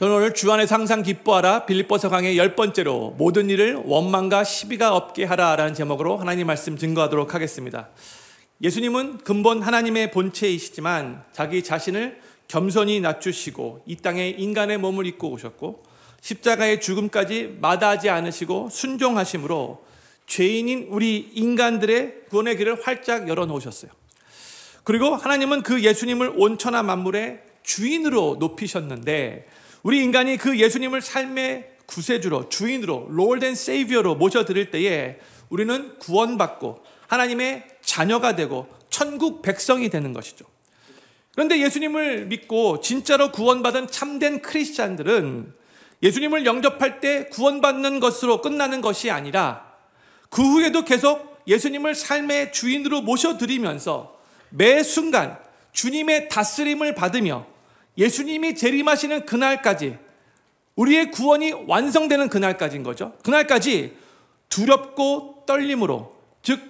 저는 오늘 주 안에 상상 기뻐하라 빌립보서 강의 열 번째로 모든 일을 원망과 시비가 없게 하라라는 제목으로 하나님 말씀 증거하도록 하겠습니다. 예수님은 근본 하나님의 본체이시지만 자기 자신을 겸손히 낮추시고 이 땅에 인간의 몸을 입고 오셨고 십자가의 죽음까지 마다하지 않으시고 순종하심으로 죄인인 우리 인간들의 구원의 길을 활짝 열어놓으셨어요. 그리고 하나님은 그 예수님을 온천하 만물의 주인으로 높이셨는데 우리 인간이 그 예수님을 삶의 구세주로, 주인으로, 롤덴 세이비어로 모셔드릴 때에 우리는 구원받고 하나님의 자녀가 되고 천국 백성이 되는 것이죠. 그런데 예수님을 믿고 진짜로 구원받은 참된 크리스찬들은 예수님을 영접할 때 구원받는 것으로 끝나는 것이 아니라 그 후에도 계속 예수님을 삶의 주인으로 모셔드리면서 매 순간 주님의 다스림을 받으며 예수님이 재림하시는 그날까지 우리의 구원이 완성되는 그날까지인 거죠. 그날까지 두렵고 떨림으로 즉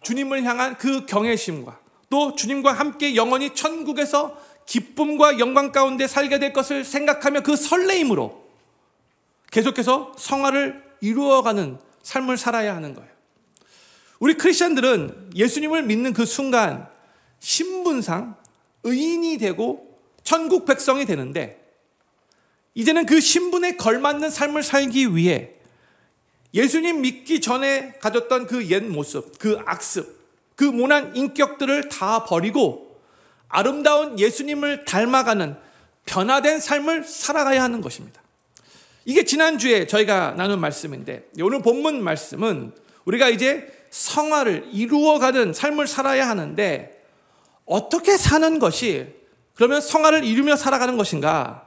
주님을 향한 그 경외심과 또 주님과 함께 영원히 천국에서 기쁨과 영광 가운데 살게 될 것을 생각하며 그 설레임으로 계속해서 성화를 이루어가는 삶을 살아야 하는 거예요. 우리 크리스천들은 예수님을 믿는 그 순간 신분상 의인이 되고 천국 백성이 되는데 이제는 그 신분에 걸맞는 삶을 살기 위해 예수님 믿기 전에 가졌던 그 옛 모습, 그 악습, 그 모난 인격들을 다 버리고 아름다운 예수님을 닮아가는 변화된 삶을 살아가야 하는 것입니다. 이게 지난주에 저희가 나눈 말씀인데 오늘 본문 말씀은 우리가 이제 성화를 이루어가는 삶을 살아야 하는데 어떻게 사는 것이 그러면 성화를 이루며 살아가는 것인가?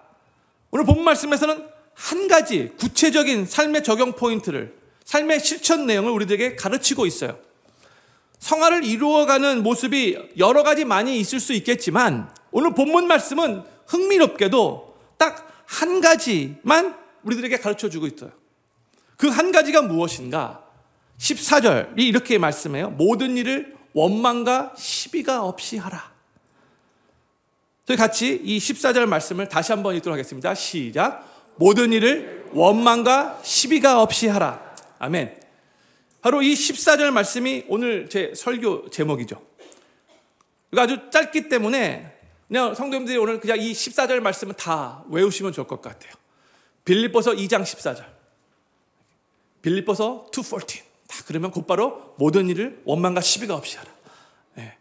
오늘 본 말씀에서는 한 가지 구체적인 삶의 적용 포인트를 삶의 실천 내용을 우리들에게 가르치고 있어요. 성화를 이루어가는 모습이 여러 가지 많이 있을 수 있겠지만 오늘 본문 말씀은 흥미롭게도 딱 한 가지만 우리들에게 가르쳐 주고 있어요. 그 한 가지가 무엇인가? 14절이 이렇게 말씀해요. 모든 일을 원망과 시비가 없이 하라. 또 같이 이 14절 말씀을 다시 한번 읽도록 하겠습니다. 시작. 모든 일을 원망과 시비가 없이 하라. 아멘. 바로 이 14절 말씀이 오늘 제 설교 제목이죠. 이거 그러니까 아주 짧기 때문에 그냥 성도님들이 오늘 그냥 이 14절 말씀은 다 외우시면 좋을 것 같아요. 빌립보서 2장 14절. 빌립보서 2:14. 다 그러면 곧바로 모든 일을 원망과 시비가 없이 하라. 예.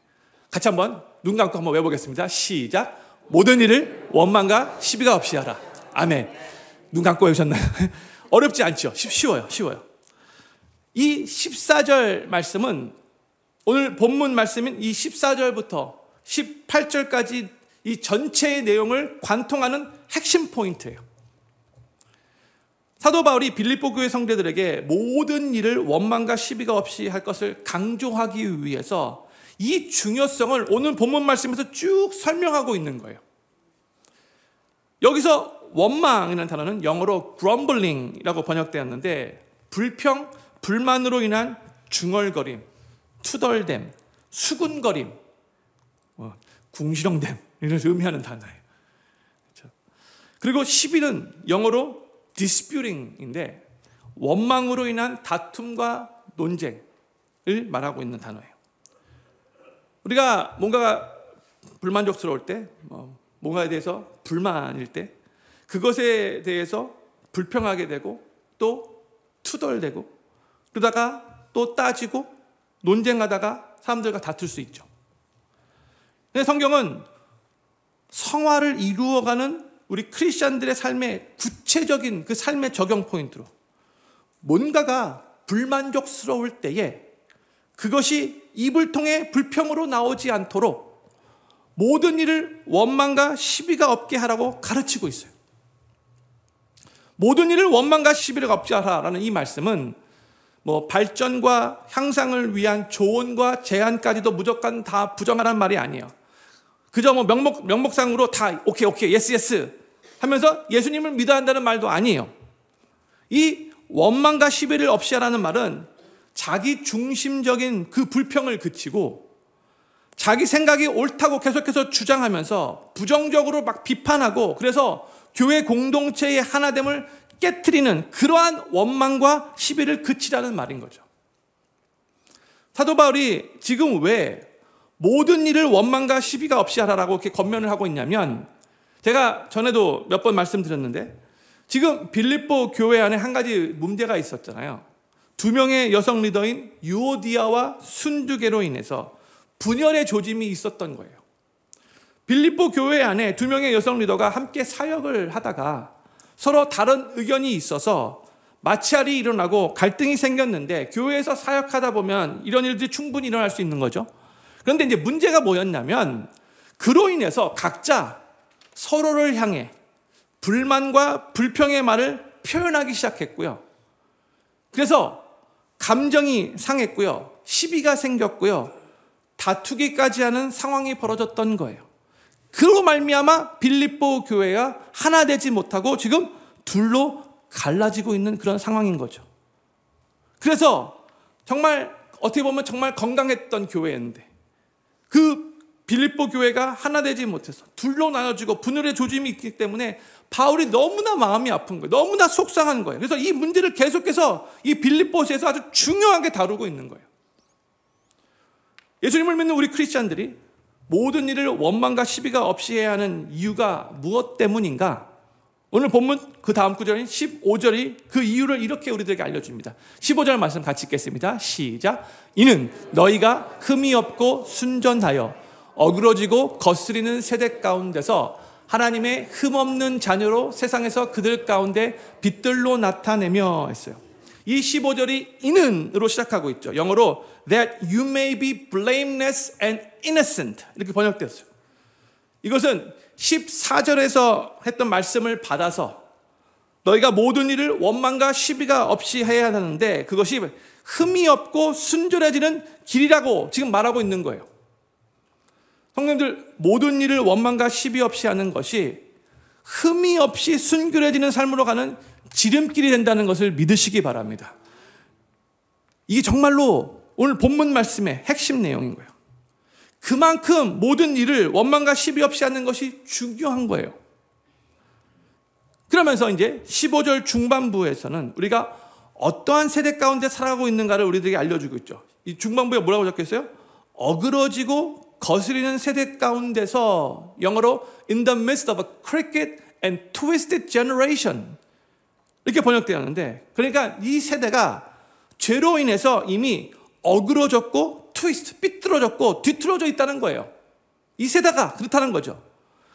같이 한번 눈 감고 한번 외보겠습니다 시작. 모든 일을 원망과 시비가 없이 하라. 아멘. 눈 감고 외셨나요 어렵지 않죠? 쉬워요. 쉬워요. 이 14절 말씀은 오늘 본문 말씀인 이 14절부터 18절까지 이 전체의 내용을 관통하는 핵심 포인트예요. 사도 바울이 빌립보 교회 성대들에게 모든 일을 원망과 시비가 없이 할 것을 강조하기 위해서 이 중요성을 오늘 본문 말씀에서 쭉 설명하고 있는 거예요. 여기서 원망이라는 단어는 영어로 grumbling이라고 번역되었는데 불평, 불만으로 인한 중얼거림, 투덜댐, 수군거림, 어, 궁시렁댐 이런 의미하는 단어예요. 그렇죠? 그리고 10위는 영어로 disputing인데 원망으로 인한 다툼과 논쟁을 말하고 있는 단어예요. 우리가 뭔가 불만족스러울 때, 뭐 뭔가에 대해서 불만일 때, 그것에 대해서 불평하게 되고, 또 투덜대고, 그러다가 또 따지고, 논쟁하다가 사람들과 다툴 수 있죠. 근데 성경은 성화를 이루어가는 우리 크리스천들의 삶의 구체적인 그 삶의 적용 포인트로 뭔가가 불만족스러울 때에 그것이 입을 통해 불평으로 나오지 않도록 모든 일을 원망과 시비가 없게 하라고 가르치고 있어요. 모든 일을 원망과 시비를 없게 하라라는 이 말씀은 뭐 발전과 향상을 위한 조언과 제안까지도 무조건 다 부정하란 말이 아니에요. 그저 뭐 명목 명목상으로 다 오케이 오케이 예스 예스 하면서 예수님을 믿어 한다는 말도 아니에요. 이 원망과 시비를 없이 하라는 말은 자기 중심적인 그 불평을 그치고 자기 생각이 옳다고 계속해서 주장하면서 부정적으로 막 비판하고 그래서 교회 공동체의 하나됨을 깨뜨리는 그러한 원망과 시비를 그치라는 말인 거죠. 사도 바울이 지금 왜 모든 일을 원망과 시비가 없이 하라라고 이렇게 건면을 하고 있냐면 제가 전에도 몇 번 말씀드렸는데 지금 빌립보 교회 안에 한 가지 문제가 있었잖아요. 두 명의 여성 리더인 유오디아와 순두계로 인해서 분열의 조짐이 있었던 거예요. 빌립보 교회 안에 두 명의 여성 리더가 함께 사역을 하다가 서로 다른 의견이 있어서 마찰이 일어나고 갈등이 생겼는데 교회에서 사역하다 보면 이런 일들이 충분히 일어날 수 있는 거죠. 그런데 이제 문제가 뭐였냐면 그로 인해서 각자 서로를 향해 불만과 불평의 말을 표현하기 시작했고요. 그래서 감정이 상했고요. 시비가 생겼고요. 다투기까지 하는 상황이 벌어졌던 거예요. 그로 말미암아 빌립보 교회가 하나 되지 못하고 지금 둘로 갈라지고 있는 그런 상황인 거죠. 그래서 정말 어떻게 보면 정말 건강했던 교회인데 그 빌립보 교회가 하나 되지 못해서 둘로 나눠지고 분열의 조짐이 있기 때문에 바울이 너무나 마음이 아픈 거예요. 너무나 속상한 거예요. 그래서 이 문제를 계속해서 이 빌립보시에서 아주 중요하게 다루고 있는 거예요. 예수님을 믿는 우리 크리스찬들이 모든 일을 원망과 시비가 없이 해야 하는 이유가 무엇 때문인가? 오늘 본문 그 다음 구절인 15절이 그 이유를 이렇게 우리들에게 알려줍니다. 15절 말씀 같이 읽겠습니다. 시작. 이는 너희가 흠이 없고 순전하여 어그러지고 거스리는 세대 가운데서 하나님의 흠없는 자녀로 세상에서 그들 가운데 빛들로 나타내며 했어요. 이 15절이 이는으로 시작하고 있죠. 영어로 that you may be blameless and innocent 이렇게 번역되었어요. 이것은 14절에서 했던 말씀을 받아서 너희가 모든 일을 원망과 시비가 없이 해야 하는데 그것이 흠이 없고 순결해지는 길이라고 지금 말하고 있는 거예요. 성님들 령 모든 일을 원망과 시비 없이 하는 것이 흠이 없이 순결해지는 삶으로 가는 지름길이 된다는 것을 믿으시기 바랍니다. 이게 정말로 오늘 본문 말씀의 핵심 내용인 거예요. 그만큼 모든 일을 원망과 시비 없이 하는 것이 중요한 거예요. 그러면서 이제 15절 중반부에서는 우리가 어떠한 세대 가운데 살아가고 있는가를 우리들에게 알려주고 있죠. 이 중반부에 뭐라고 적혀 있어요? 어그러지고 거스리는 세대 가운데서 영어로 in the midst of a crooked and twisted generation 이렇게 번역되었는데 그러니까 이 세대가 죄로 인해서 이미 어그러졌고 트위스트 삐뚤어졌고 뒤틀어져 있다는 거예요. 이 세대가 그렇다는 거죠.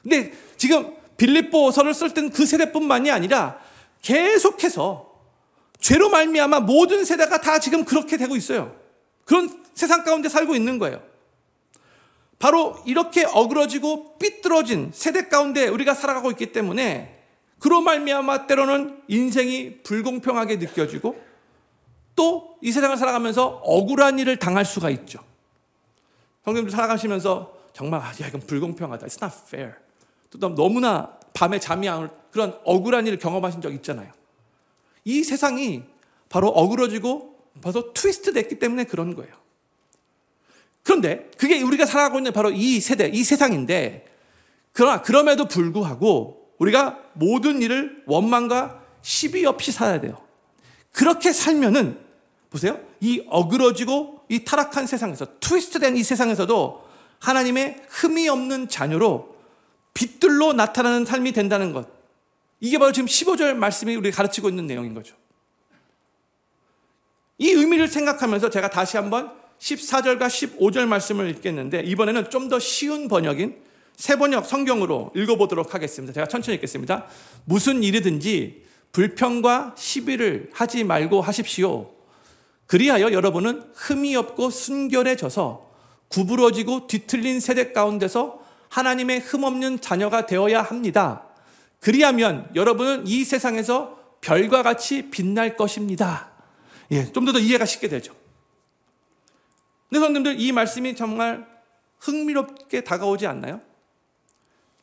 근데 지금 빌립보서를 쓸 땐 그 세대뿐만이 아니라 계속해서 죄로 말미암아 모든 세대가 다 지금 그렇게 되고 있어요. 그런 세상 가운데 살고 있는 거예요. 바로 이렇게 어그러지고 삐뚤어진 세대 가운데 우리가 살아가고 있기 때문에 그로 말미암아 때로는 인생이 불공평하게 느껴지고 또 이 세상을 살아가면서 억울한 일을 당할 수가 있죠. 성님들 살아가시면서 정말 아, 야 이건 불공평하다. It's not fair. 또 너무나 밤에 잠이 안 올 그런 억울한 일을 경험하신 적 있잖아요. 이 세상이 바로 어그러지고 벌써 트위스트 됐기 때문에 그런 거예요. 그런데 그게 우리가 살아가고 있는 바로 이 세대, 이 세상인데 그러나 그럼에도 불구하고 우리가 모든 일을 원망과 시비 없이 살아야 돼요. 그렇게 살면은 보세요. 이 어그러지고 이 타락한 세상에서 트위스트된 이 세상에서도 하나님의 흠이 없는 자녀로 빛들로 나타나는 삶이 된다는 것. 이게 바로 지금 15절 말씀이 우리 가르치고 있는 내용인 거죠. 이 의미를 생각하면서 제가 다시 한번 14절과 15절 말씀을 읽겠는데 이번에는 좀 더 쉬운 번역인 세 번역 성경으로 읽어보도록 하겠습니다. 제가 천천히 읽겠습니다. 무슨 일이든지 불평과 시비를 하지 말고 하십시오. 그리하여 여러분은 흠이 없고 순결해져서 구부러지고 뒤틀린 세대 가운데서 하나님의 흠없는 자녀가 되어야 합니다. 그리하면 여러분은 이 세상에서 별과 같이 빛날 것입니다. 예, 좀더 이해가 쉽게 되죠. 근데 성님들 이 말씀이 정말 흥미롭게 다가오지 않나요?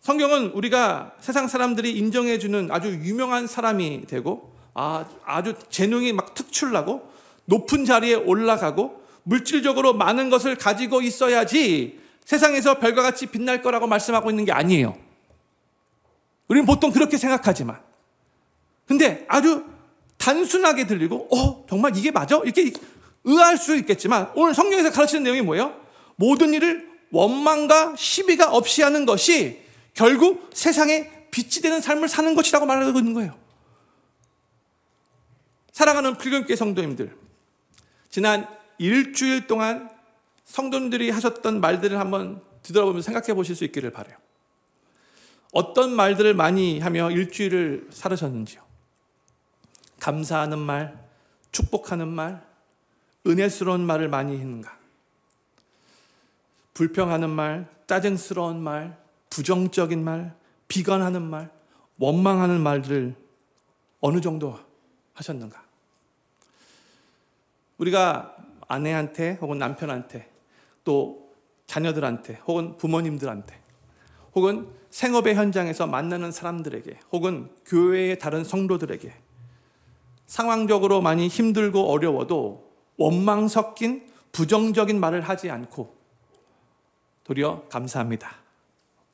성경은 우리가 세상 사람들이 인정해주는 아주 유명한 사람이 되고 아, 아주 재능이 막 특출나고 높은 자리에 올라가고 물질적으로 많은 것을 가지고 있어야지 세상에서 별과 같이 빛날 거라고 말씀하고 있는 게 아니에요. 우리는 보통 그렇게 생각하지만. 근데 아주 단순하게 들리고, 어, 정말 이게 맞아? 이렇게 의할수 있겠지만 오늘 성경에서 가르치는 내용이 뭐예요? 모든 일을 원망과 시비가 없이 하는 것이 결국 세상에 빛이 되는 삶을 사는 것이라고 말하고 있는 거예요. 사랑하는 필경교 성도님들, 지난 일주일 동안 성도님들이 하셨던 말들을 한번 뒤돌아보면서 생각해 보실 수 있기를 바래요. 어떤 말들을 많이 하며 일주일을 살으셨는지요. 감사하는 말, 축복하는 말, 은혜스러운 말을 많이 했는가? 불평하는 말, 짜증스러운 말, 부정적인 말, 비관하는 말, 원망하는 말들을 어느 정도 하셨는가? 우리가 아내한테 혹은 남편한테 또 자녀들한테 혹은 부모님들한테 혹은 생업의 현장에서 만나는 사람들에게 혹은 교회의 다른 성도들에게 상황적으로 많이 힘들고 어려워도 원망 섞인 부정적인 말을 하지 않고 도리어 감사합니다.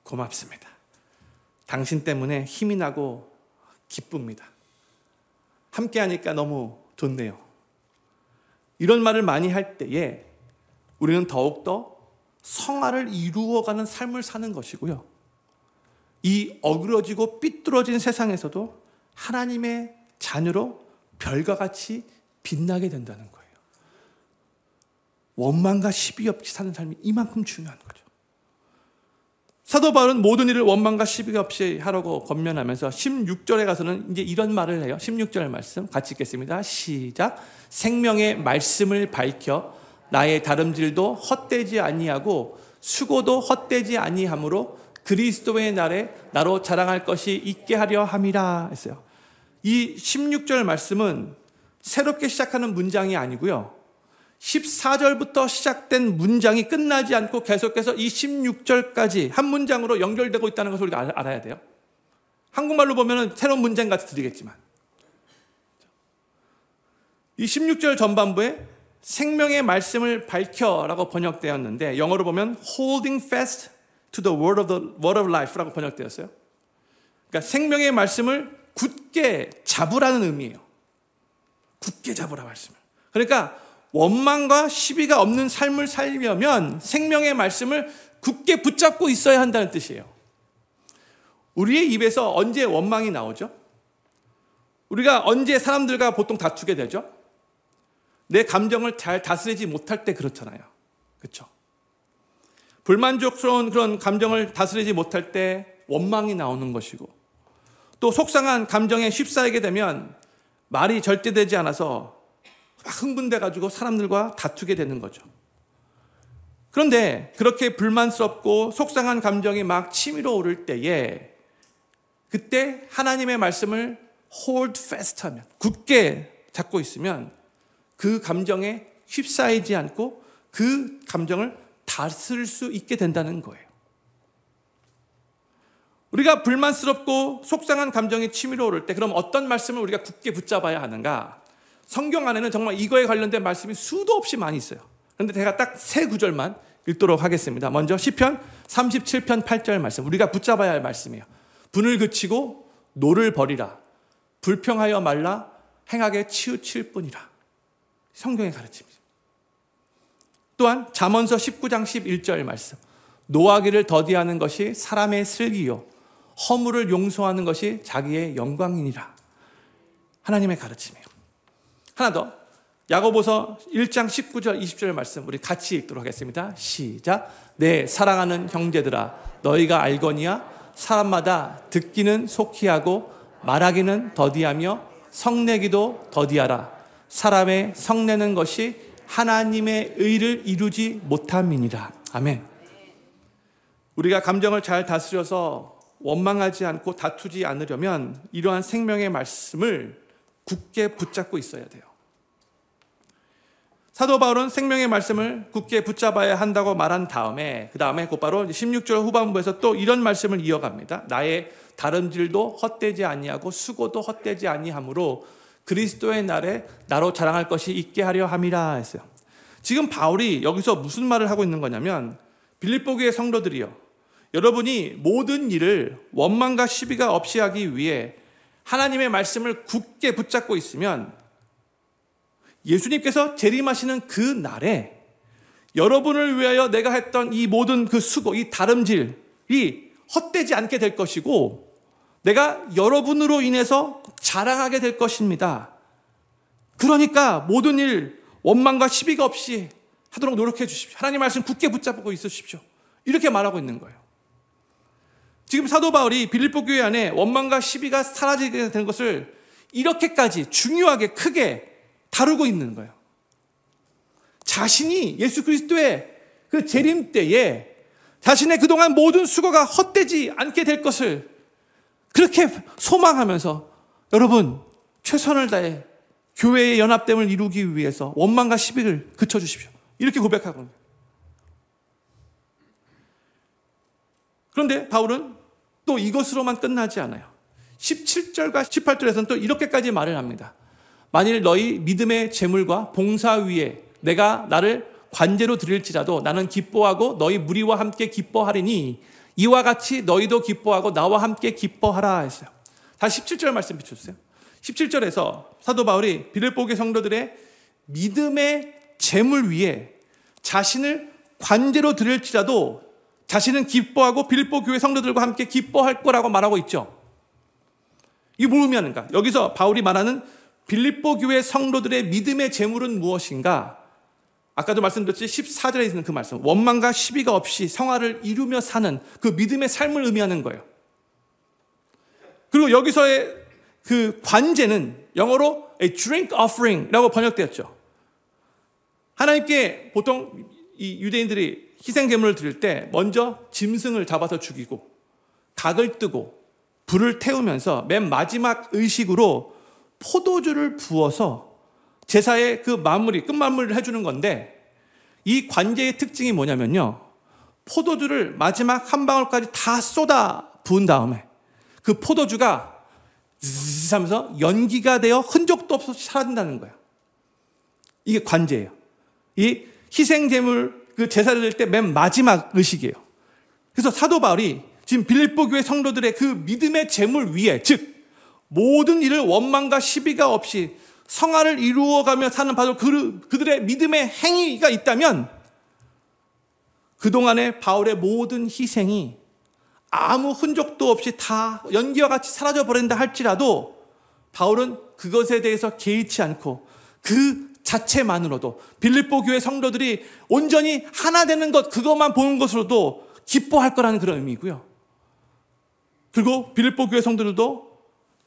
고맙습니다. 당신 때문에 힘이 나고 기쁩니다. 함께 하니까 너무 좋네요. 이런 말을 많이 할 때에 우리는 더욱더 성화를 이루어가는 삶을 사는 것이고요. 이 어그러지고 삐뚤어진 세상에서도 하나님의 자녀로 별과 같이 빛나게 된다는 거예요. 원망과 시비 없이 사는 삶이 이만큼 중요한 거죠. 사도 바울은 모든 일을 원망과 시비 없이 하라고 권면하면서 16절에 가서는 이제 이런 말을 해요. 16절 말씀 같이 읽겠습니다. 시작. 생명의 말씀을 밝혀 나의 다름질도 헛되지 아니하고 수고도 헛되지 아니하므로 그리스도의 날에 나로 자랑할 것이 있게 하려 함이라 했어요. 이 16절 말씀은 새롭게 시작하는 문장이 아니고요. 14절부터 시작된 문장이 끝나지 않고 계속해서 이 16절까지 한 문장으로 연결되고 있다는 것을 우리가 알아야 돼요. 한국말로 보면 새로운 문장 같이 들리겠지만 이 16절 전반부에 생명의 말씀을 밝혀라고 번역되었는데 영어로 보면 holding fast to the word of the word of life라고 번역되었어요. 그러니까 생명의 말씀을 굳게 잡으라는 의미예요. 굳게 잡으라 말씀을. 그러니까 원망과 시비가 없는 삶을 살려면 생명의 말씀을 굳게 붙잡고 있어야 한다는 뜻이에요. 우리의 입에서 언제 원망이 나오죠? 우리가 언제 사람들과 보통 다투게 되죠? 내 감정을 잘 다스리지 못할 때 그렇잖아요. 그렇죠? 불만족스러운 그런 감정을 다스리지 못할 때 원망이 나오는 것이고 또 속상한 감정에 휩싸이게 되면 말이 절제되지 않아서 막 흥분돼가지고 사람들과 다투게 되는 거죠. 그런데 그렇게 불만스럽고 속상한 감정이 막 치밀어 오를 때에 그때 하나님의 말씀을 hold fast 하면 굳게 잡고 있으면 그 감정에 휩싸이지 않고 그 감정을 다스릴 수 있게 된다는 거예요. 우리가 불만스럽고 속상한 감정이 치밀어 오를 때 그럼 어떤 말씀을 우리가 굳게 붙잡아야 하는가? 성경 안에는 정말 이거에 관련된 말씀이 수도 없이 많이 있어요. 그런데 제가 딱 세 구절만 읽도록 하겠습니다. 먼저 시편 37편 8절 말씀. 우리가 붙잡아야 할 말씀이에요. 분을 그치고 노를 버리라. 불평하여 말라. 행하게 치우칠 뿐이라. 성경의 가르침이죠. 또한 잠언서 19장 11절 말씀. 노하기를 더디하는 것이 사람의 슬기요. 허물을 용서하는 것이 자기의 영광이니라. 하나님의 가르침이에요. 하나 더. 야고보서 1장 19절 20절 말씀 우리 같이 읽도록 하겠습니다. 시작. 내 네, 사랑하는 형제들아 너희가 알거니와 사람마다 듣기는 속히 하고 말하기는 더디하며 성내기도 더디하라. 사람의 성내는 것이 하나님의 의를 이루지 못함이니라. 아멘. 우리가 감정을 잘 다스려서 원망하지 않고 다투지 않으려면 이러한 생명의 말씀을 굳게 붙잡고 있어야 돼요. 사도 바울은 생명의 말씀을 굳게 붙잡아야 한다고 말한 다음에 그 다음에 곧바로 16절 후반부에서 또 이런 말씀을 이어갑니다. 나의 다름질도 헛되지 아니하고 수고도 헛되지 아니하므로 그리스도의 날에 나로 자랑할 것이 있게 하려 함이라 했어요. 지금 바울이 여기서 무슨 말을 하고 있는 거냐면 빌립보교의 성도들이요. 여러분이 모든 일을 원망과 시비가 없이 하기 위해 하나님의 말씀을 굳게 붙잡고 있으면 예수님께서 재림하시는 그 날에 여러분을 위하여 내가 했던 이 모든 그 수고, 이 다름질이 헛되지 않게 될 것이고, 내가 여러분으로 인해서 자랑하게 될 것입니다. 그러니까 모든 일 원망과 시비가 없이 하도록 노력해 주십시오. 하나님 말씀 굳게 붙잡고 있으십시오. 이렇게 말하고 있는 거예요. 지금 사도 바울이 빌립보 교회 안에 원망과 시비가 사라지게 된 것을 이렇게까지 중요하게 크게 다루고 있는 거예요. 자신이 예수 그리스도의 그 재림 때에 자신의 그동안 모든 수고가 헛되지 않게 될 것을 그렇게 소망하면서 여러분 최선을 다해 교회의 연합됨을 이루기 위해서 원망과 시비를 그쳐 주십시오. 이렇게 고백하고 있는 그런데 바울은 또 이것으로만 끝나지 않아요. 17절과 18절에서는 또 이렇게까지 말을 합니다. 만일 너희 믿음의 재물과 봉사 위에 내가 나를 관제로 드릴지라도 나는 기뻐하고 너희 무리와 함께 기뻐하리니 이와 같이 너희도 기뻐하고 나와 함께 기뻐하라 했어요. 다시 17절 말씀 비춰주세요. 17절에서 사도 바울이 빌립보계 성도들의 믿음의 재물 위에 자신을 관제로 드릴지라도 자신은 기뻐하고 빌보 교회 성도들과 함께 기뻐할 거라고 말하고 있죠. 이게 뭘 의미하는가? 여기서 바울이 말하는 빌립보 교회 성로들의 믿음의 재물은 무엇인가? 아까도 말씀드렸지 14절에 있는 그 말씀. 원망과 시비가 없이 성화를 이루며 사는 그 믿음의 삶을 의미하는 거예요. 그리고 여기서의 그 관제는 영어로 a drink o f f e r i n g 라고 번역되었죠. 하나님께 보통 이 유대인들이 희생 제물을 드릴 때 먼저 짐승을 잡아서 죽이고 각을 뜨고 불을 태우면서 맨 마지막 의식으로 포도주를 부어서 제사의 그 마무리, 끝마무리를 해주는 건데 이 관제의 특징이 뭐냐면요. 포도주를 마지막 한 방울까지 다 쏟아 부은 다음에 그 포도주가 zzz 하면서 연기가 되어 흔적도 없어 사라진다는 거예요 이게 관제예요. 이 희생제물 그 제사를 드때맨 마지막 의식이에요. 그래서 사도 바울이 지금 빌립보 교회 성도들의 그 믿음의 제물 위에 즉 모든 일을 원망과 시비가 없이 성화를 이루어가며 사는 바로 그, 그들의 믿음의 행위가 있다면 그동안의 바울의 모든 희생이 아무 흔적도 없이 다 연기와 같이 사라져 버린다 할지라도 바울은 그것에 대해서 개의치 않고 그 자체만으로도 빌립보 교회 성도들이 온전히 하나 되는 것 그것만 보는 것으로도 기뻐할 거라는 그런 의미고요. 그리고 빌립보 교회 성도들도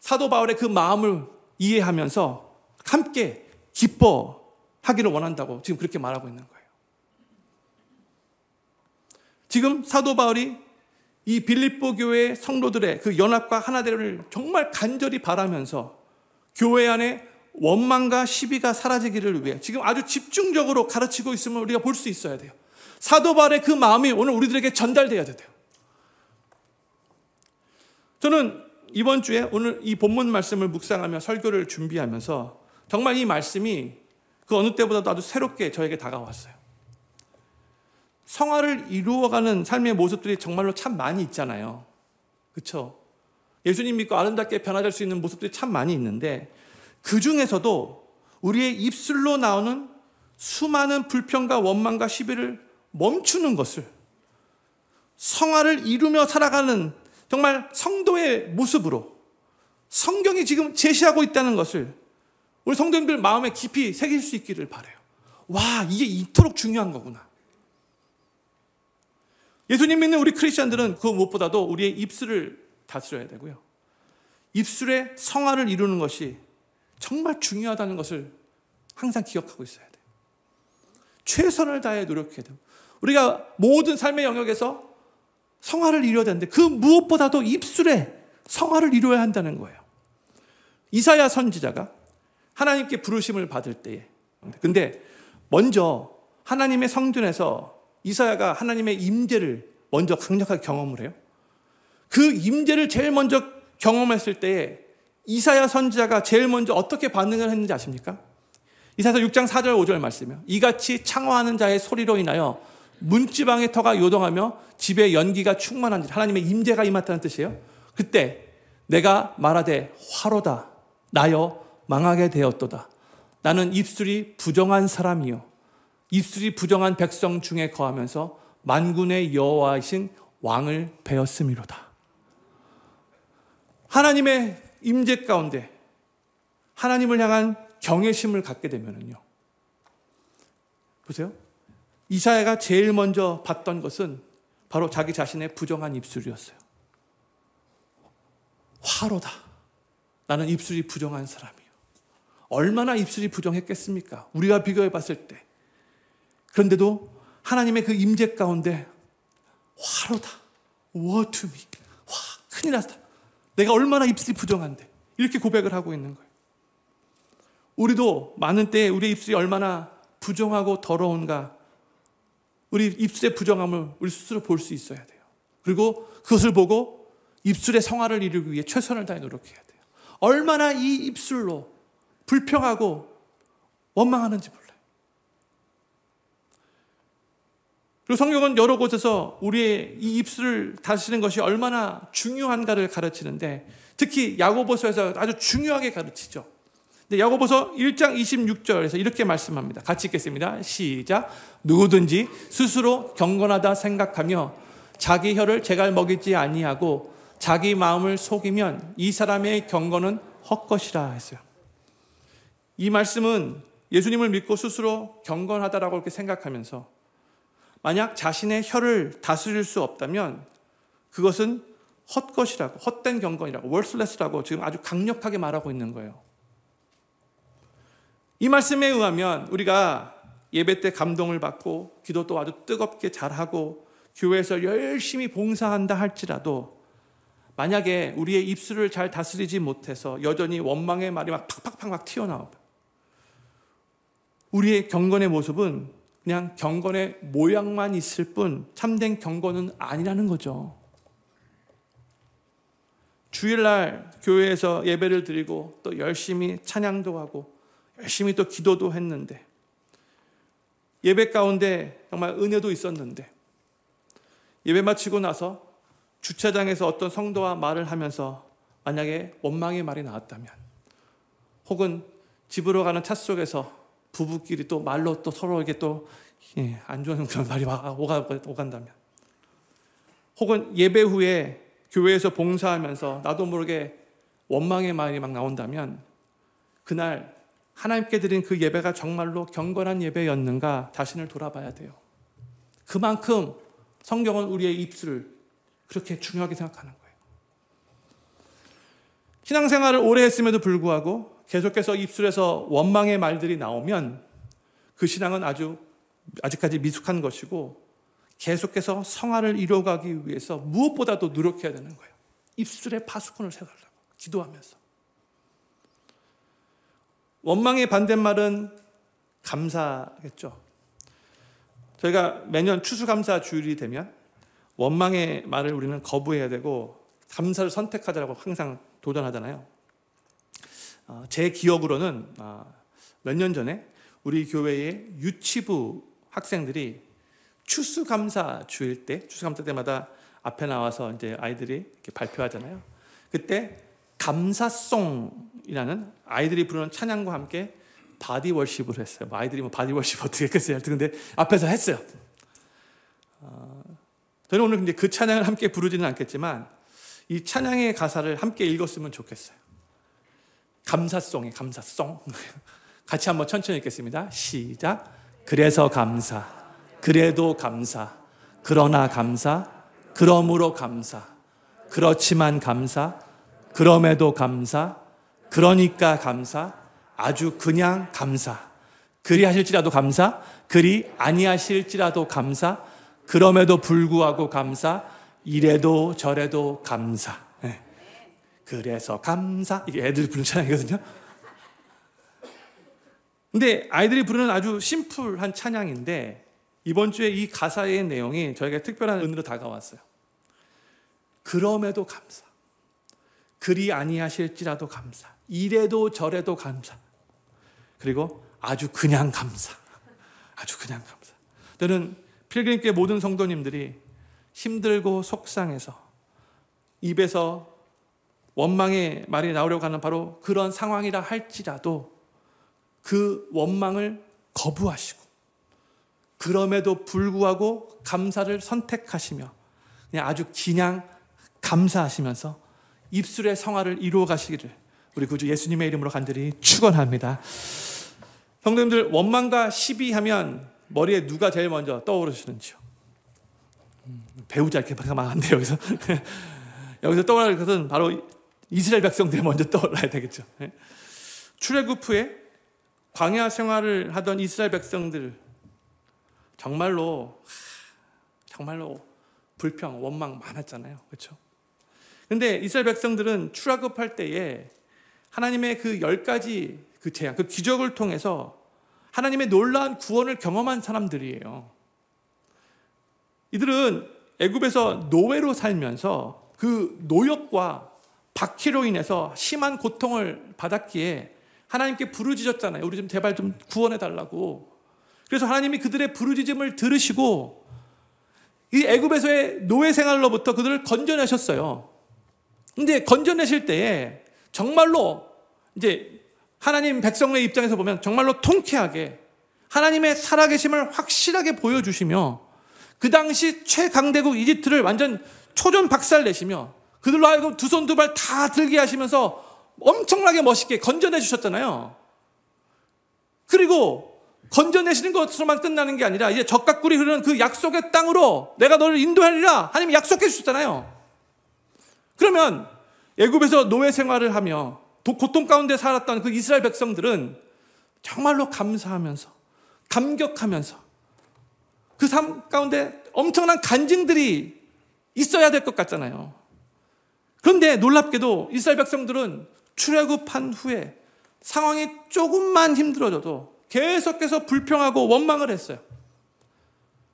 사도 바울의 그 마음을 이해하면서 함께 기뻐하기를 원한다고 지금 그렇게 말하고 있는 거예요. 지금 사도 바울이 이 빌립보 교회 성도들의 그 연합과 하나됨을 정말 간절히 바라면서 교회 안에 원망과 시비가 사라지기를 위해 지금 아주 집중적으로 가르치고 있음을 우리가 볼 수 있어야 돼요. 사도 바울의 그 마음이 오늘 우리들에게 전달돼야 돼요. 저는 이번 주에 오늘 이 본문 말씀을 묵상하며 설교를 준비하면서 정말 이 말씀이 그 어느 때보다도 아주 새롭게 저에게 다가왔어요. 성화를 이루어가는 삶의 모습들이 정말로 참 많이 있잖아요. 그렇죠? 예수님 믿고 아름답게 변화될 수 있는 모습들이 참 많이 있는데 그 중에서도 우리의 입술로 나오는 수많은 불평과 원망과 시비를 멈추는 것을 성화를 이루며 살아가는 정말 성도의 모습으로 성경이 지금 제시하고 있다는 것을 우리 성도님들 마음에 깊이 새길 수 있기를 바래요. 와, 이게 이토록 중요한 거구나. 예수님 믿는 우리 크리스천들은 그 무엇보다도 우리의 입술을 다스려야 되고요. 입술의 성화를 이루는 것이 정말 중요하다는 것을 항상 기억하고 있어야 돼요. 최선을 다해 노력해야 돼요. 우리가 모든 삶의 영역에서 성화를 이루어야 되는데 그 무엇보다도 입술에 성화를 이루어야 한다는 거예요. 이사야 선지자가 하나님께 부르심을 받을 때에 근데 먼저 하나님의 성전에서 이사야가 하나님의 임재를 먼저 강력하게 경험을 해요. 그 임재를 제일 먼저 경험했을 때에 이사야 선지자가 제일 먼저 어떻게 반응을 했는지 아십니까? 이사야 6장 4절 5절 말씀이요. 이같이 창화하는 자의 소리로 인하여 문지방의 터가 요동하며 집에 연기가 충만한 지 하나님의 임재가 임했다는 뜻이에요. 그때 내가 말하되 화로다 나여 망하게 되었도다. 나는 입술이 부정한 사람이요 입술이 부정한 백성 중에 거하면서 만군의 여호와이신 왕을 배웠음이로다. 하나님의 임재 가운데 하나님을 향한 경외심을 갖게 되면은요. 보세요. 이사야가 제일 먼저 봤던 것은 바로 자기 자신의 부정한 입술이었어요. 화로다. 나는 입술이 부정한 사람이요. 얼마나 입술이 부정했겠습니까? 우리가 비교해 봤을 때. 그런데도 하나님의 그 임재 가운데 화로다. 워투미. 와, 큰일 났다. 내가 얼마나 입술이 부정한데. 이렇게 고백을 하고 있는 거예요. 우리도 많은 때 우리의 입술이 얼마나 부정하고 더러운가 우리 입술의 부정함을 우리 스스로 볼 수 있어야 돼요. 그리고 그것을 보고 입술의 성화를 이루기 위해 최선을 다해 노력해야 돼요. 얼마나 이 입술로 불평하고 원망하는지 몰라요. 그리고 성경은 여러 곳에서 우리의 이 입술을 다스는 것이 얼마나 중요한가를 가르치는데 특히 야고보서에서 아주 중요하게 가르치죠. 근데 네, 야고보서 1장 26절에서 이렇게 말씀합니다. 같이 읽겠습니다. 시작. 누구든지 스스로 경건하다 생각하며 자기 혀를 제갈 먹이지 아니하고 자기 마음을 속이면 이 사람의 경건은 헛것이라 했어요. 이 말씀은 예수님을 믿고 스스로 경건하다라고 이렇게 생각하면서 만약 자신의 혀를 다스릴 수 없다면 그것은 헛것이라고 헛된 경건이라고 worthless라고 지금 아주 강력하게 말하고 있는 거예요. 이 말씀에 의하면 우리가 예배 때 감동을 받고 기도도 아주 뜨겁게 잘하고 교회에서 열심히 봉사한다 할지라도 만약에 우리의 입술을 잘 다스리지 못해서 여전히 원망의 말이 막 팍팍팍 막 튀어나오고 우리의 경건의 모습은 그냥 경건의 모양만 있을 뿐 참된 경건은 아니라는 거죠. 주일날 교회에서 예배를 드리고 또 열심히 찬양도 하고 열심히 또 기도도 했는데 예배 가운데 정말 은혜도 있었는데 예배 마치고 나서 주차장에서 어떤 성도와 말을 하면서 만약에 원망의 말이 나왔다면 혹은 집으로 가는 차 속에서 부부끼리 또 말로 또 서로에게 또안 예, 좋은 그런 말이 오간다면 혹은 예배 후에 교회에서 봉사하면서 나도 모르게 원망의 말이 막 나온다면 그날 하나님께 드린 그 예배가 정말로 경건한 예배였는가 자신을 돌아봐야 돼요. 그만큼 성경은 우리의 입술을 그렇게 중요하게 생각하는 거예요. 신앙생활을 오래 했음에도 불구하고 계속해서 입술에서 원망의 말들이 나오면 그 신앙은 아주 아직까지 미숙한 것이고 계속해서 성화를 이뤄가기 위해서 무엇보다도 노력해야 되는 거예요. 입술의 파수꾼을 세우려고 기도하면서 원망의 반대말은 감사겠죠. 저희가 매년 추수감사 주일이 되면 원망의 말을 우리는 거부해야 되고 감사를 선택하자라고 항상 도전하잖아요. 어, 제 기억으로는 아, 몇년 전에 우리 교회의 유치부 학생들이 추수감사 주일 때, 추수감사 때마다 앞에 나와서 이제 아이들이 발표하잖아요. 그때 감사송 이라는 아이들이 부르는 찬양과 함께 바디 워십을 했어요. 뭐 아이들이 뭐 바디 워십 어떻게 했겠어요? 하여데 앞에서 했어요. 어, 저는 오늘 근데 그 찬양을 함께 부르지는 않겠지만 이 찬양의 가사를 함께 읽었으면 좋겠어요. 감사송이 감사송. 같이 한번 천천히 읽겠습니다. 시작. 그래서 감사. 그래도 감사. 그러나 감사. 그러므로 감사. 그렇지만 감사. 그럼에도 감사. 그러니까 감사, 아주 그냥 감사, 그리 하실지라도 감사, 그리 아니하실지라도 감사, 그럼에도 불구하고 감사, 이래도 저래도 감사. 네. 그래서 감사. 이게 애들 부르는 찬양이거든요. 근데 아이들이 부르는 아주 심플한 찬양인데 이번 주에 이 가사의 내용이 저에게 특별한 의미로 다가왔어요. 그럼에도 감사. 그리 아니하실지라도 감사. 이래도 저래도 감사. 그리고 아주 그냥 감사. 아주 그냥 감사. 저는 필그림교회 모든 성도님들이 힘들고 속상해서 입에서 원망의 말이 나오려고 하는 바로 그런 상황이라 할지라도 그 원망을 거부하시고 그럼에도 불구하고 감사를 선택하시며 그냥 아주 그냥 감사하시면서 입술의 성화를 이루어 가시기를 우리 구주 예수님의 이름으로 간절히 축원합니다. 형님들 원망과 시비하면 머리에 누가 제일 먼저 떠오르시는지요? 배우자 이렇게 생각하면 안돼 여기서 여기서 떠오르는 것은 바로 이스라엘 백성들이 먼저 떠올라야 되겠죠. 예. 출애굽 후에 광야 생활을 하던 이스라엘 백성들 정말로 정말로 불평, 원망 많았잖아요. 그렇죠? 근데 이스라엘 백성들은 출애굽할 때에 하나님의 그 열 가지 그 재앙, 그 기적을 통해서 하나님의 놀라운 구원을 경험한 사람들이에요. 이들은 애굽에서 노예로 살면서 그 노역과 박해로 인해서 심한 고통을 받았기에 하나님께 부르짖었잖아요. 우리 좀 제발 좀 구원해 달라고. 그래서 하나님이 그들의 부르짖음을 들으시고 이 애굽에서의 노예 생활로부터 그들을 건져내셨어요. 근데 건져내실 때에 정말로 이제 하나님 백성의 입장에서 보면 정말로 통쾌하게 하나님의 살아계심을 확실하게 보여주시며 그 당시 최강대국 이집트를 완전 초전 박살 내시며 그들로 하여금 두 손 두 발 다 들게 하시면서 엄청나게 멋있게 건져내 주셨잖아요. 그리고 건져내시는 것으로만 끝나는 게 아니라 이제 적각꿀이 흐르는 그 약속의 땅으로 내가 너를 인도하리라 하나님 약속해 주셨잖아요. 그러면 애굽에서 노예 생활을 하며 고통 가운데 살았던 그 이스라엘 백성들은 정말로 감사하면서 감격하면서 그 삶 가운데 엄청난 간증들이 있어야 될 것 같잖아요. 그런데 놀랍게도 이스라엘 백성들은 출애굽한 후에 상황이 조금만 힘들어져도 계속해서 불평하고 원망을 했어요.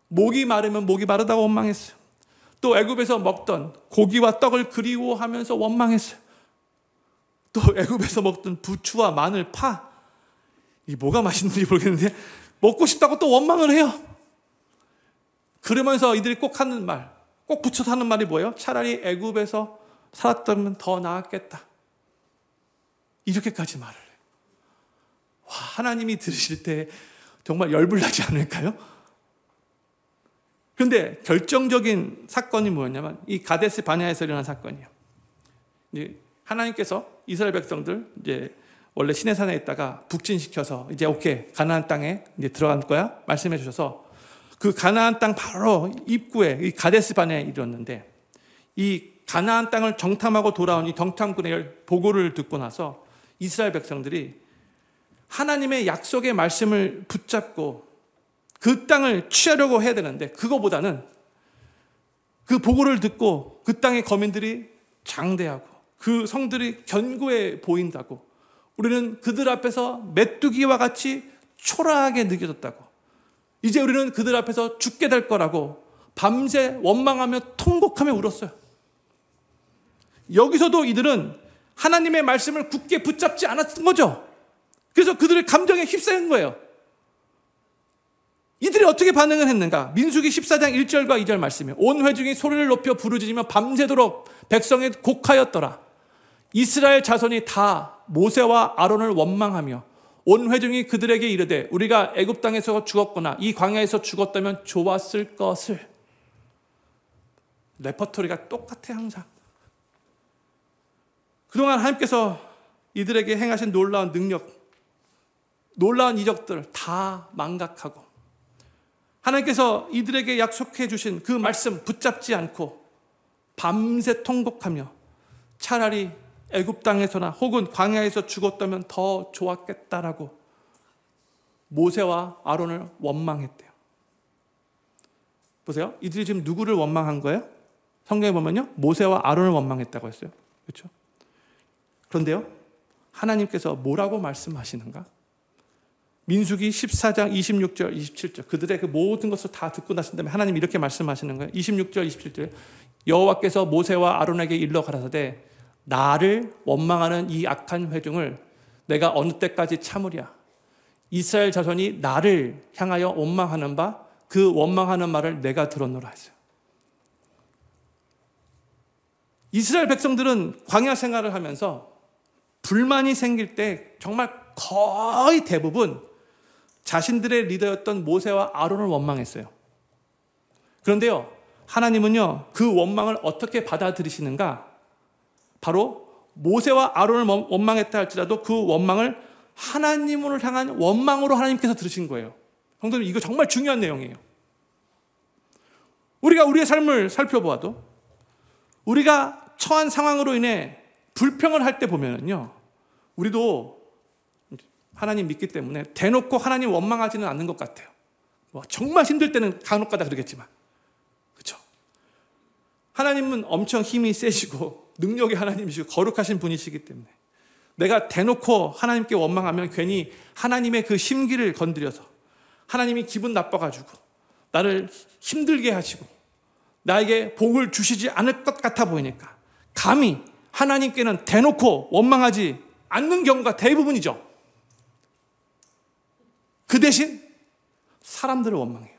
목이 마르면 목이 마르다고 원망했어요. 또 애굽에서 먹던 고기와 떡을 그리워하면서 원망했어요. 또 애굽에서 먹던 부추와 마늘, 파. 이 뭐가 맛있는지 모르겠는데 먹고 싶다고 또 원망을 해요. 그러면서 이들이 꼭 하는 말, 꼭 붙여서 하는 말이 뭐예요? 차라리 애굽에서 살았다면 더 나았겠다. 이렇게까지 말을 해요. 와, 하나님이 들으실 때 정말 열불나지 않을까요? 그런데 결정적인 사건이 뭐였냐면 이 가데스 바냐에서 일어난 사건이에요. 하나님께서 이스라엘 백성들 이제 원래 시내산에 있다가 북진시켜서 이제 오케이 가나안 땅에 이제 들어간 거야 말씀해 주셔서 그 가나안 땅 바로 입구에 이 가데스 반에 이뤘는데 이 가나안 땅을 정탐하고 돌아온 이 정탐꾼의 보고를 듣고 나서 이스라엘 백성들이 하나님의 약속의 말씀을 붙잡고 그 땅을 취하려고 해야 되는데 그거보다는 그 보고를 듣고 그 땅의 거민들이 장대하고 그 성들이 견고해 보인다고 우리는 그들 앞에서 메뚜기와 같이 초라하게 느껴졌다고 이제 우리는 그들 앞에서 죽게 될 거라고 밤새 원망하며 통곡하며 울었어요. 여기서도 이들은 하나님의 말씀을 굳게 붙잡지 않았던 거죠. 그래서 그들의 감정에 휩싸인 거예요. 이들이 어떻게 반응을 했는가? 민수기 14장 1절과 2절 말씀에 온 회중이 소리를 높여 부르짖으며 밤새도록 백성에 곡하였더라. 이스라엘 자손이 다 모세와 아론을 원망하며 온 회중이 그들에게 이르되 우리가 애굽 땅에서 죽었거나 이 광야에서 죽었다면 좋았을 것을 레퍼토리가 똑같아 항상. 그동안 하나님께서 이들에게 행하신 놀라운 능력, 놀라운 이적들다 망각하고 하나님께서 이들에게 약속해 주신 그 말씀 붙잡지 않고 밤새 통곡하며 차라리 애굽 땅에서나 혹은 광야에서 죽었다면 더 좋았겠다라고 모세와 아론을 원망했대요. 보세요. 이들이 지금 누구를 원망한 거예요? 성경에 보면요. 모세와 아론을 원망했다고 했어요. 그렇죠? 그런데요. 하나님께서 뭐라고 말씀하시는가? 민숙이 14장 26절 27절 그들의 그 모든 것을 다 듣고 나신 다음에 하나님 이렇게 말씀하시는 거예요. 26절 27절 여호와께서 모세와 아론에게 일러 가라사대 나를 원망하는 이 악한 회중을 내가 어느 때까지 참으랴 이스라엘 자손이 나를 향하여 원망하는 바 그 원망하는 말을 내가 들었노라 하죠. 이스라엘 백성들은 광야 생활을 하면서 불만이 생길 때 정말 거의 대부분 자신들의 리더였던 모세와 아론을 원망했어요. 그런데요, 하나님은요, 그 원망을 어떻게 받아들이시는가? 바로 모세와 아론을 원망했다 할지라도 그 원망을 하나님을 향한 원망으로 하나님께서 들으신 거예요. 형들 이거 정말 중요한 내용이에요. 우리가 우리의 삶을 살펴보아도 우리가 처한 상황으로 인해 불평을 할 때 보면은요, 우리도 하나님 믿기 때문에 대놓고 하나님 원망하지는 않는 것 같아요. 뭐 정말 힘들 때는 간혹가다 그러겠지만, 하나님은 엄청 힘이 세시고 능력의 하나님이시고 거룩하신 분이시기 때문에 내가 대놓고 하나님께 원망하면 괜히 하나님의 그 심기를 건드려서 하나님이 기분 나빠가지고 나를 힘들게 하시고 나에게 복을 주시지 않을 것 같아 보이니까 감히 하나님께는 대놓고 원망하지 않는 경우가 대부분이죠. 그 대신 사람들을 원망해요.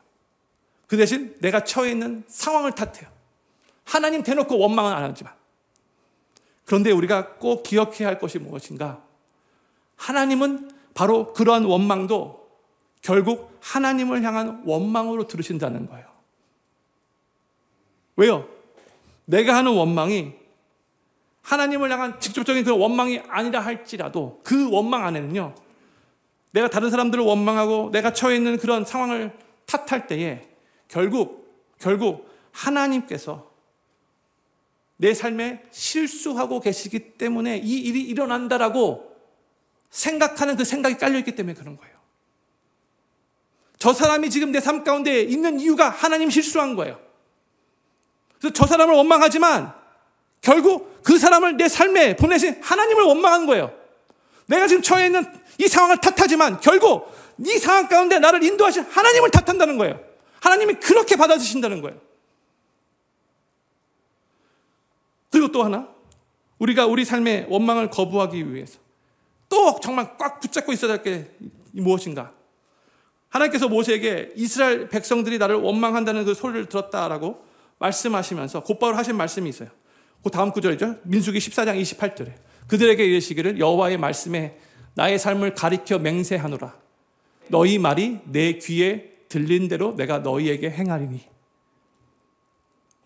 그 대신 내가 처해 있는 상황을 탓해요. 하나님 대놓고 원망은 안 하지만. 그런데 우리가 꼭 기억해야 할 것이 무엇인가? 하나님은 바로 그러한 원망도 결국 하나님을 향한 원망으로 들으신다는 거예요. 왜요? 내가 하는 원망이 하나님을 향한 직접적인 그 원망이 아니라 할지라도 그 원망 안에는요, 내가 다른 사람들을 원망하고 내가 처해 있는 그런 상황을 탓할 때에 결국, 결국 하나님께서 내 삶에 실수하고 계시기 때문에 이 일이 일어난다라고 생각하는 그 생각이 깔려있기 때문에 그런 거예요. 저 사람이 지금 내 삶 가운데 있는 이유가 하나님 실수한 거예요. 그래서 저 사람을 원망하지만 결국 그 사람을 내 삶에 보내신 하나님을 원망한 거예요. 내가 지금 처해 있는 이 상황을 탓하지만 결국 이 상황 가운데 나를 인도하신 하나님을 탓한다는 거예요. 하나님이 그렇게 받아주신다는 거예요. 그리고 또 하나, 우리가 우리 삶의 원망을 거부하기 위해서 또 정말 꽉 붙잡고 있어야 할 게 무엇인가? 하나님께서 모세에게 이스라엘 백성들이 나를 원망한다는 그 소리를 들었다라고 말씀하시면서 곧바로 하신 말씀이 있어요. 그 다음 구절이죠. 민수기 14장 28절에 그들에게 이르시기를 여호와의 말씀에 나의 삶을 가리켜 맹세하노라. 너희 말이 내 귀에 들린 대로 내가 너희에게 행하리니.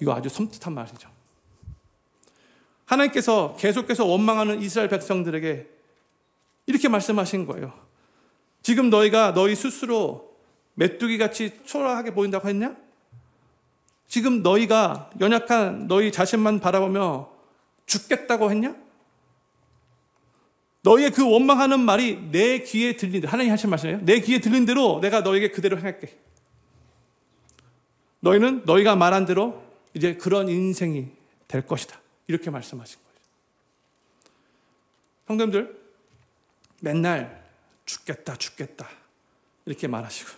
이거 아주 섬뜩한 말이죠. 하나님께서 계속해서 원망하는 이스라엘 백성들에게 이렇게 말씀하신 거예요. 지금 너희가 너희 스스로 메뚜기 같이 초라하게 보인다고 했냐? 지금 너희가 연약한 너희 자신만 바라보며 죽겠다고 했냐? 너희의 그 원망하는 말이 내 귀에 들린다. 하나님 하신 말씀이에요. 내 귀에 들린 대로 내가 너에게 그대로 행할게. 너희는 너희가 말한 대로 이제 그런 인생이 될 것이다. 이렇게 말씀하신 거예요. 형님들 맨날 죽겠다, 죽겠다. 이렇게 말하시고,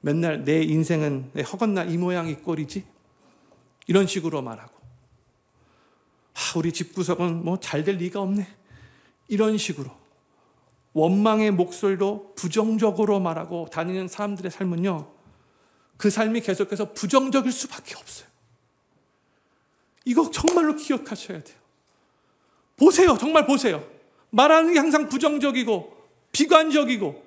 맨날 내 인생은 내 허건나 이 모양이 꼴이지? 이런 식으로 말하고, 아, 우리 집구석은 뭐 잘 될 리가 없네. 이런 식으로 원망의 목소리로 부정적으로 말하고 다니는 사람들의 삶은요, 그 삶이 계속해서 부정적일 수밖에 없어요. 이거 정말로 기억하셔야 돼요. 보세요. 정말 보세요. 말하는 게 항상 부정적이고, 비관적이고,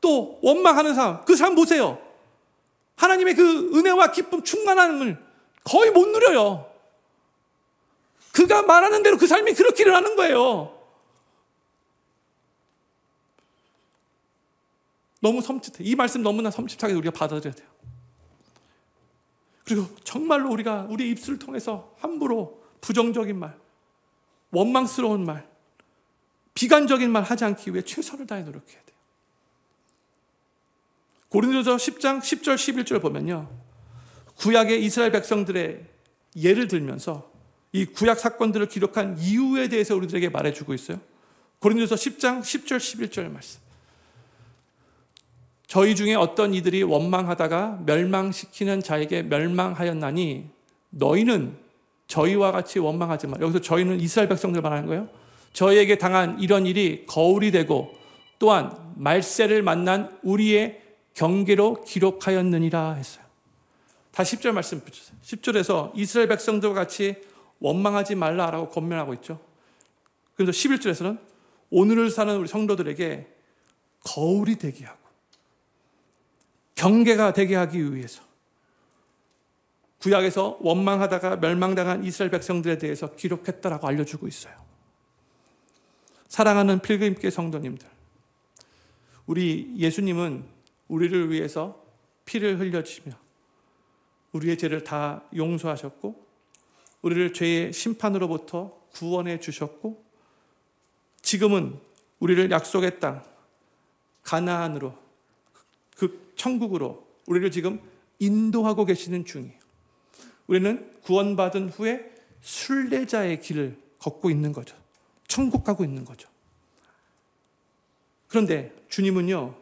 또 원망하는 사람, 그 사람 보세요. 하나님의 그 은혜와 기쁨 충만함을 거의 못 누려요. 그가 말하는 대로 그 삶이 그렇게 일어나는 거예요. 너무 섬찟해. 이 말씀 너무나 섬찟하게 우리가 받아들여야 돼요. 그리고 정말로 우리가 우리 입술을 통해서 함부로 부정적인 말, 원망스러운 말, 비관적인 말 하지 않기 위해 최선을 다해 노력해야 돼요. 고린도서 10장 10절 11절 보면요. 구약의 이스라엘 백성들의 예를 들면서 이 구약 사건들을 기록한 이유에 대해서 우리들에게 말해주고 있어요. 고린도서 10장 10절 11절 말씀. 저희 중에 어떤 이들이 원망하다가 멸망시키는 자에게 멸망하였나니 너희는 저희와 같이 원망하지 마. 여기서 저희는 이스라엘 백성들 말하는 거예요. 저희에게 당한 이런 일이 거울이 되고 또한 말세를 만난 우리의 경계로 기록하였느니라 했어요. 다 10절 말씀 붙여주세요. 10절에서 이스라엘 백성들과 같이 원망하지 말라라고 권면하고 있죠. 그래서 11절에서는 오늘을 사는 우리 성도들에게 거울이 되게 하고 경계가 되게 하기 위해서 구약에서 원망하다가 멸망당한 이스라엘 백성들에 대해서 기록했다라고 알려주고 있어요. 사랑하는 필그림계 성도님들, 우리 예수님은 우리를 위해서 피를 흘려주시며 우리의 죄를 다 용서하셨고 우리를 죄의 심판으로부터 구원해 주셨고 지금은 우리를 약속의 땅 가나안으로 그 천국으로 우리를 지금 인도하고 계시는 중이에요. 우리는 구원받은 후에 순례자의 길을 걷고 있는 거죠. 천국 가고 있는 거죠. 그런데 주님은요,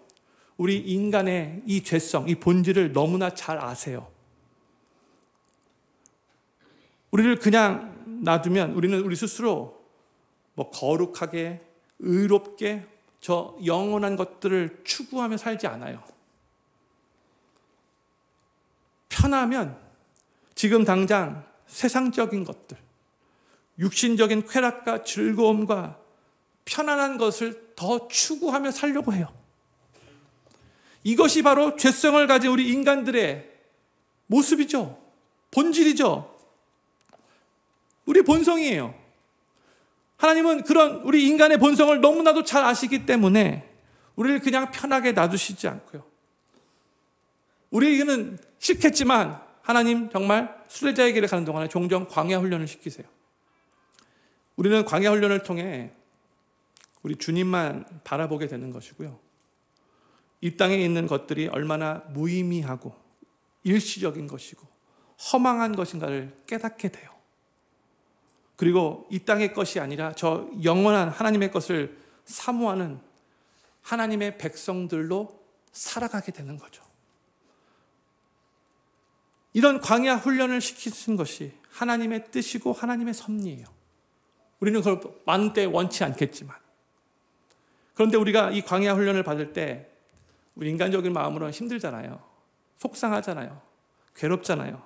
우리 인간의 이 죄성, 이 본질을 너무나 잘 아세요. 우리를 그냥 놔두면 우리는 우리 스스로 뭐 거룩하게, 의롭게, 저 영원한 것들을 추구하며 살지 않아요. 편하면 지금 당장 세상적인 것들, 육신적인 쾌락과 즐거움과 편안한 것을 더 추구하며 살려고 해요. 이것이 바로 죄성을 가진 우리 인간들의 모습이죠. 본질이죠. 우리 본성이에요. 하나님은 그런 우리 인간의 본성을 너무나도 잘 아시기 때문에 우리를 그냥 편하게 놔두시지 않고요. 우리는 싫겠지만 하나님 정말 순례자의 길을 가는 동안에 종종 광야 훈련을 시키세요. 우리는 광야 훈련을 통해 우리 주님만 바라보게 되는 것이고요. 이 땅에 있는 것들이 얼마나 무의미하고 일시적인 것이고 허망한 것인가를 깨닫게 돼요. 그리고 이 땅의 것이 아니라 저 영원한 하나님의 것을 사모하는 하나님의 백성들로 살아가게 되는 거죠. 이런 광야 훈련을 시키신 것이 하나님의 뜻이고 하나님의 섭리예요. 우리는 그걸 많때 원치 않겠지만. 그런데 우리가 이 광야 훈련을 받을 때 우리 인간적인 마음으로는 힘들잖아요. 속상하잖아요. 괴롭잖아요.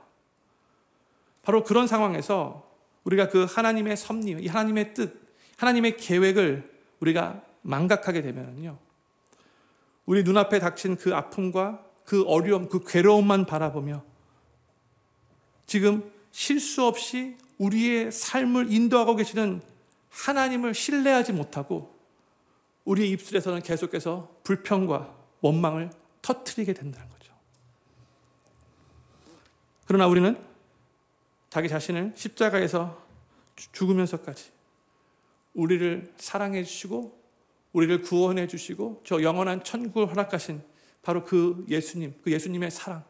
바로 그런 상황에서 우리가 그 하나님의 섭리, 이 하나님의 뜻, 하나님의 계획을 우리가 망각하게 되면요. 우리 눈앞에 닥친 그 아픔과 그 어려움, 그 괴로움만 바라보며 지금 실수 없이 우리의 삶을 인도하고 계시는 하나님을 신뢰하지 못하고 우리의 입술에서는 계속해서 불평과 원망을 터뜨리게 된다는 거죠. 그러나 우리는 자기 자신을 십자가에서 죽으면서까지 우리를 사랑해 주시고 우리를 구원해 주시고 저 영원한 천국을 허락하신 바로 그 예수님, 그 예수님의 사랑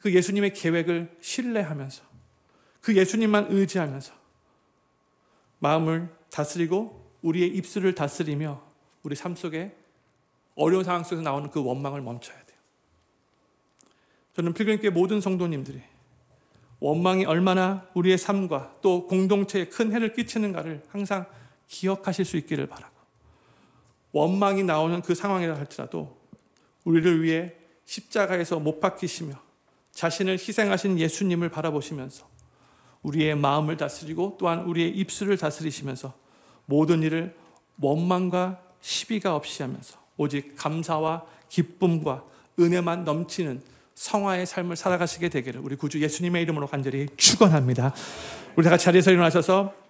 그 예수님의 계획을 신뢰하면서 그 예수님만 의지하면서 마음을 다스리고 우리의 입술을 다스리며 우리 삶 속에 어려운 상황 속에서 나오는 그 원망을 멈춰야 돼요. 저는 필그림교회 모든 성도님들이 원망이 얼마나 우리의 삶과 또 공동체에 큰 해를 끼치는가를 항상 기억하실 수 있기를 바라고 원망이 나오는 그 상황이라 할지라도 우리를 위해 십자가에서 못 박히시며 자신을 희생하신 예수님을 바라보시면서 우리의 마음을 다스리고 또한 우리의 입술을 다스리시면서 모든 일을 원망과 시비가 없이 하면서 오직 감사와 기쁨과 은혜만 넘치는 성화의 삶을 살아가시게 되기를 우리 구주 예수님의 이름으로 간절히 축원합니다. 우리 다 같이 자리에서 일어나셔서